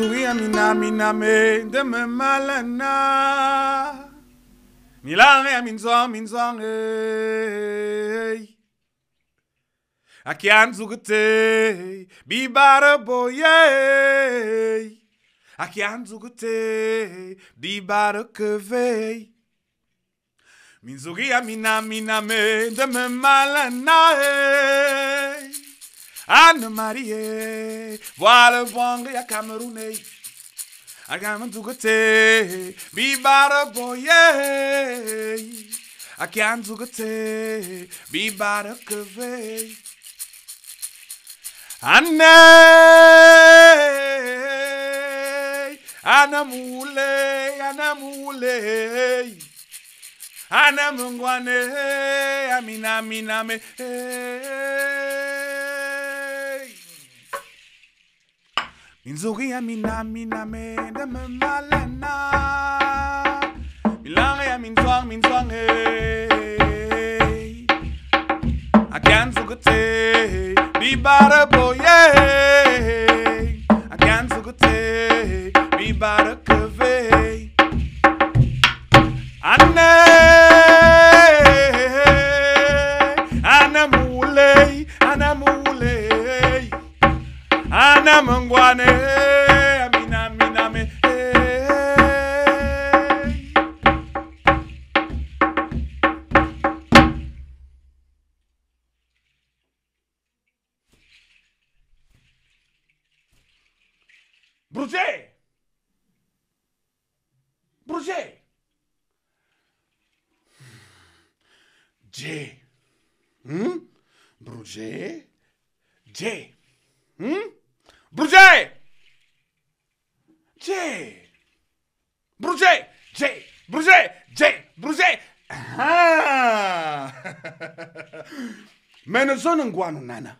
zuria mina mina me de me malana nilare min zong min zong hey akian zugte bi bare boye akian zugte bi bare kevey min zuria mina mina me de me malana hey Anne Marie, voilà bonga ya Camerounais. Agama tugate, bibara boye. Akan tugate, bibara kave. Anne, anamule, anamule. Ana mungwane, amina, miname. me. Hey, hey. Inzuri ya mina na mende malena, Milange ya minzwang minzwang hey eh. Akan sugute bi bara boye Akan sugute bi bara Projet. Projet. J. Hmm? Projet. J. Hmm? Projet. J. Projet. J. Projet. J. Projet. Ah! sommes en guano nana.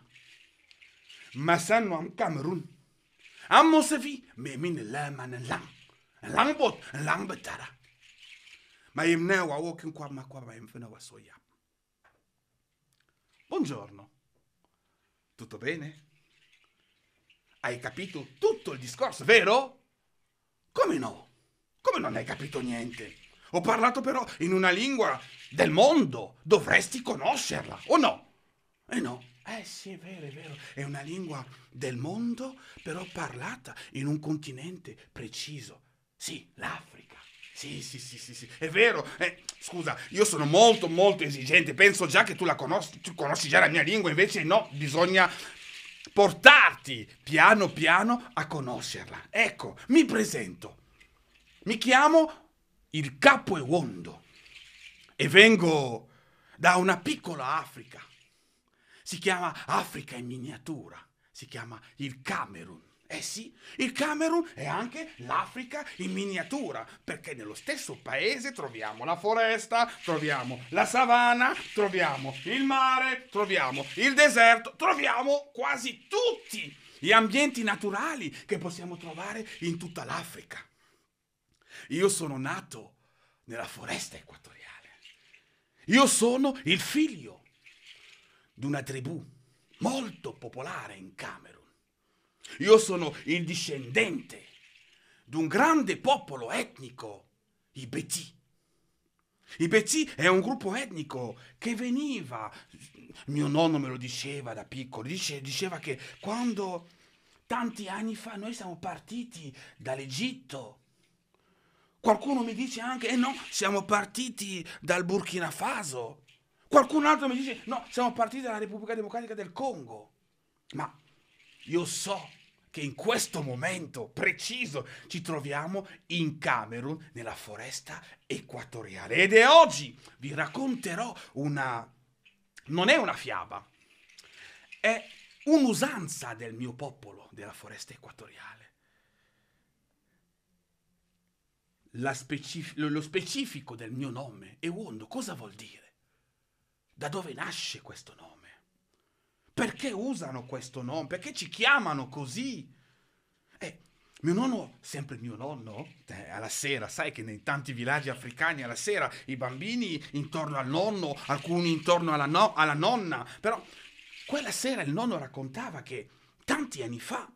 au Cameroun. המוספי מאמין למן לן, לן בוט, לן בטרה. Ma im ne ho walking qua ma qua ma io ne ho soia. Buongiorno. Tutto bene? Hai capito tutto il discorso, vero? Come no? Come non hai capito niente? Ho parlato però in una lingua del mondo, dovresti conoscerla, o no? E eh no, eh sì, è vero, è vero. È una lingua del mondo, però parlata in un continente preciso. Sì, l'Africa. Sì, sì, sì, sì, sì, è vero. Eh, scusa, io sono molto, molto esigente. Penso già che tu la conosci, tu conosci già la mia lingua, invece no, bisogna portarti piano piano a conoscerla. Ecco, mi presento. Mi chiamo il Capo Ewondo e vengo da una piccola Africa si chiama Africa in miniatura, si chiama il Camerun. Eh sì, il Camerun è anche l'Africa in miniatura, perché nello stesso paese troviamo la foresta, troviamo la savana, troviamo il mare, troviamo il deserto, troviamo quasi tutti gli ambienti naturali che possiamo trovare in tutta l'Africa. Io sono nato nella foresta equatoriale. Io sono il figlio di una tribù molto popolare in Camerun. Io sono il discendente di un grande popolo etnico, i Beti. I Beti è un gruppo etnico che veniva, mio nonno me lo diceva da piccolo, dice, diceva che quando tanti anni fa noi siamo partiti dall'Egitto, qualcuno mi dice anche, eh no, siamo partiti dal Burkina Faso, Qualcun altro mi dice, no, siamo partiti dalla Repubblica Democratica del Congo. Ma io so che in questo momento preciso ci troviamo in Camerun, nella foresta equatoriale. Ed è oggi vi racconterò una... non è una fiaba, è un'usanza del mio popolo della foresta equatoriale. Specif- lo specifico del mio nome è Wondo, cosa vuol dire? Da dove nasce questo nome? Perché usano questo nome? Perché ci chiamano così? Eh, mio nonno, sempre mio nonno, eh, alla sera, sai che nei tanti villaggi africani alla sera i bambini intorno al nonno, alcuni intorno alla, no- alla nonna, però quella sera il nonno raccontava che tanti anni fa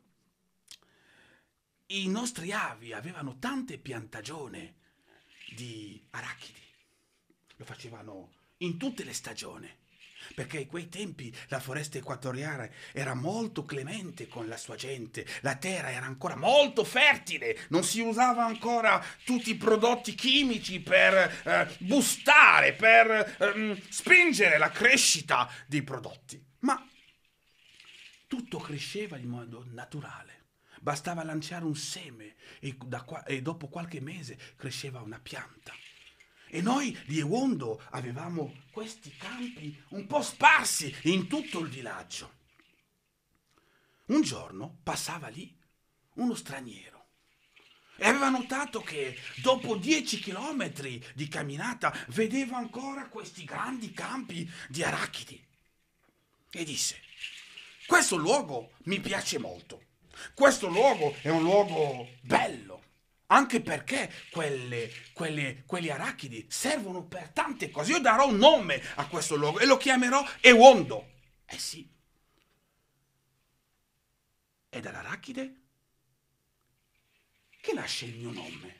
i nostri avi avevano tante piantagioni di arachidi. Lo facevano in tutte le stagioni, perché in quei tempi la foresta equatoriale era molto clemente con la sua gente, la terra era ancora molto fertile, non si usava ancora tutti i prodotti chimici per eh, bustare, per eh, spingere la crescita dei prodotti, ma tutto cresceva in modo naturale. Bastava lanciare un seme e, qua- e dopo qualche mese cresceva una pianta e noi di Ewondo avevamo questi campi un po' sparsi in tutto il villaggio. Un giorno passava lì uno straniero e aveva notato che dopo dieci chilometri di camminata vedeva ancora questi grandi campi di arachidi. E disse, questo luogo mi piace molto, questo luogo è un luogo bello, anche perché quelle, quelle, quegli arachidi servono per tante cose. Io darò un nome a questo luogo e lo chiamerò Ewondo. Eh sì. È dall'arachide che nasce il mio nome.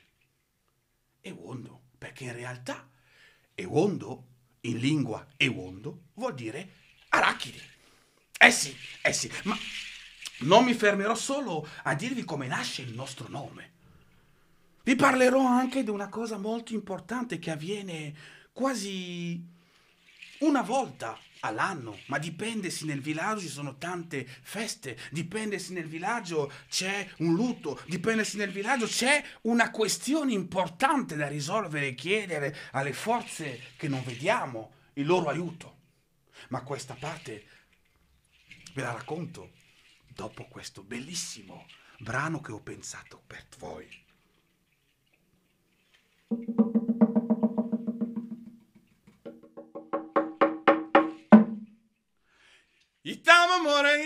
Ewondo. Perché in realtà Ewondo, in lingua Ewondo, vuol dire arachidi. Eh sì, eh sì. Ma non mi fermerò solo a dirvi come nasce il nostro nome vi parlerò anche di una cosa molto importante che avviene quasi una volta all'anno, ma dipende se nel villaggio ci sono tante feste, dipende se nel villaggio c'è un lutto, dipende se nel villaggio c'è una questione importante da risolvere e chiedere alle forze che non vediamo il loro aiuto. Ma questa parte ve la racconto dopo questo bellissimo brano che ho pensato per voi.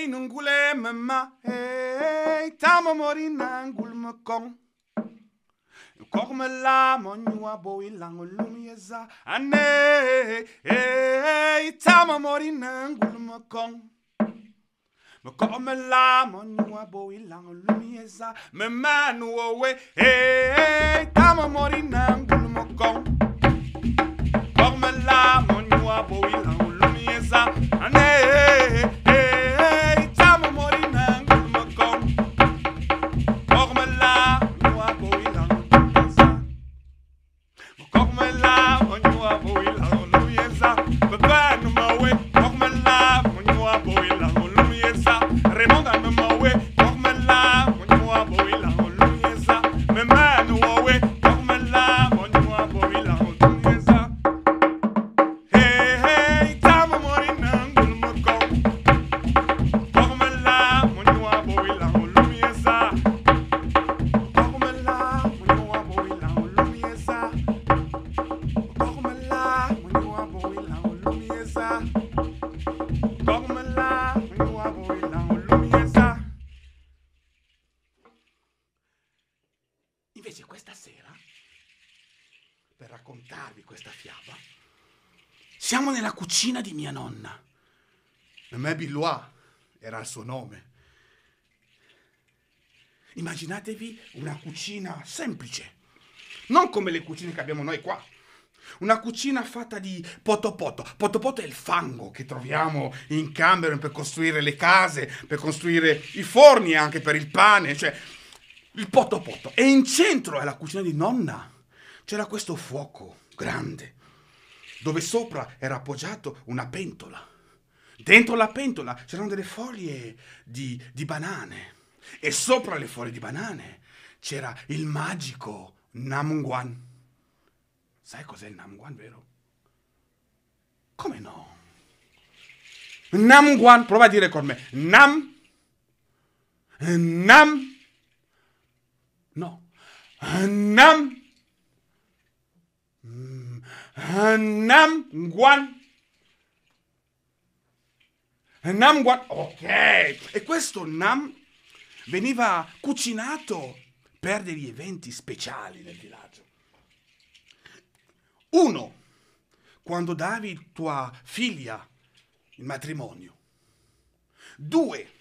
in Angoulême, ma hey, tamo morin angul me kong. Korme la monyua boi lango lumieza ane hey, tamo morin angul me kong. Me korme la monyua boi lango lumieza me manu owe hey, tamo morin angul me kong. Korme la monyua boi cucina di mia nonna. Memè Billois era il suo nome. Immaginatevi una cucina semplice, non come le cucine che abbiamo noi qua. Una cucina fatta di potopoto. Potopoto è il fango che troviamo in Cameron per costruire le case, per costruire i forni anche per il pane, cioè il potopoto. E in centro alla cucina di nonna c'era questo fuoco grande dove sopra era appoggiato una pentola. Dentro la pentola c'erano delle foglie di, di banane e sopra le foglie di banane c'era il magico Namungwan. Sai cos'è il Namungwan, vero? Come no? Namungwan, prova a dire con me. Nam. Nam. No. Nam. Nam Guan. Nam Guan. Ok. E questo Nam veniva cucinato per degli eventi speciali nel villaggio. Uno, quando davi tua figlia in matrimonio. Due,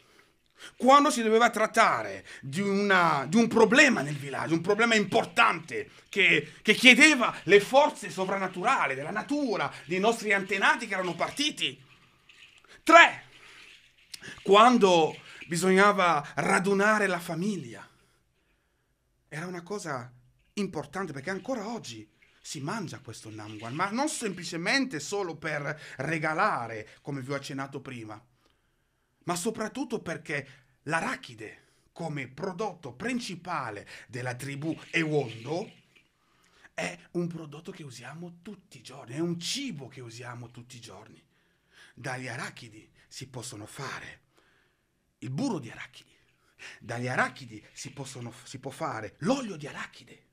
quando si doveva trattare di, una, di un problema nel villaggio, un problema importante che, che chiedeva le forze sovrannaturali della natura, dei nostri antenati che erano partiti. Tre, quando bisognava radunare la famiglia. Era una cosa importante perché ancora oggi si mangia questo namguan, ma non semplicemente solo per regalare, come vi ho accennato prima ma soprattutto perché l'arachide, come prodotto principale della tribù Ewondo, è un prodotto che usiamo tutti i giorni, è un cibo che usiamo tutti i giorni. Dagli arachidi si possono fare il burro di arachidi, dagli arachidi si, possono, si può fare l'olio di arachide.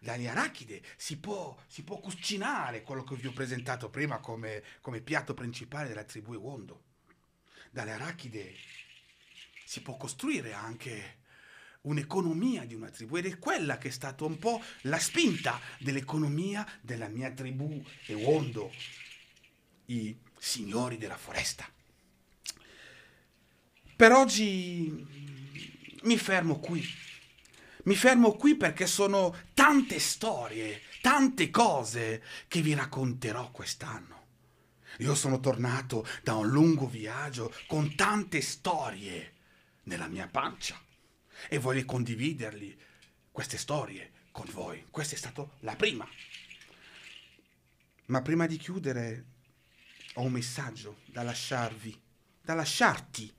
Dagli arachidi si può, si può, cucinare quello che vi ho presentato prima come, come piatto principale della tribù Ewondo dalle arachide si può costruire anche un'economia di una tribù ed è quella che è stata un po' la spinta dell'economia della mia tribù e Wondo, i signori della foresta. Per oggi mi fermo qui. Mi fermo qui perché sono tante storie, tante cose che vi racconterò quest'anno. Io sono tornato da un lungo viaggio con tante storie nella mia pancia e voglio condividerli queste storie con voi. Questa è stata la prima. Ma prima di chiudere ho un messaggio da lasciarvi, da lasciarti,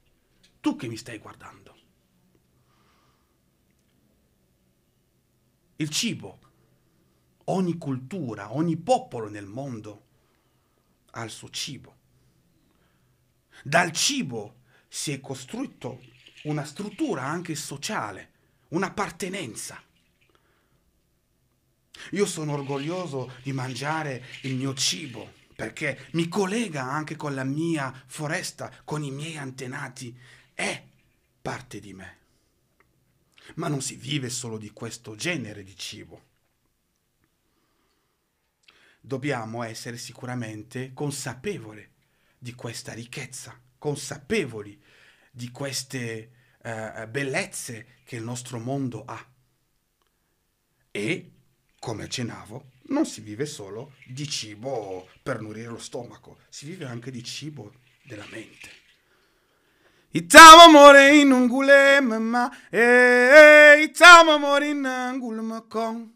tu che mi stai guardando. Il cibo, ogni cultura, ogni popolo nel mondo al suo cibo. Dal cibo si è costruito una struttura anche sociale, un'appartenenza. Io sono orgoglioso di mangiare il mio cibo perché mi collega anche con la mia foresta, con i miei antenati, è parte di me. Ma non si vive solo di questo genere di cibo dobbiamo essere sicuramente consapevoli di questa ricchezza, consapevoli di queste eh, bellezze che il nostro mondo ha. E, come accennavo, non si vive solo di cibo per nutrire lo stomaco, si vive anche di cibo della mente. Itamo amore in un gulem ma, e eh, eh, itamo amore in un gulem con.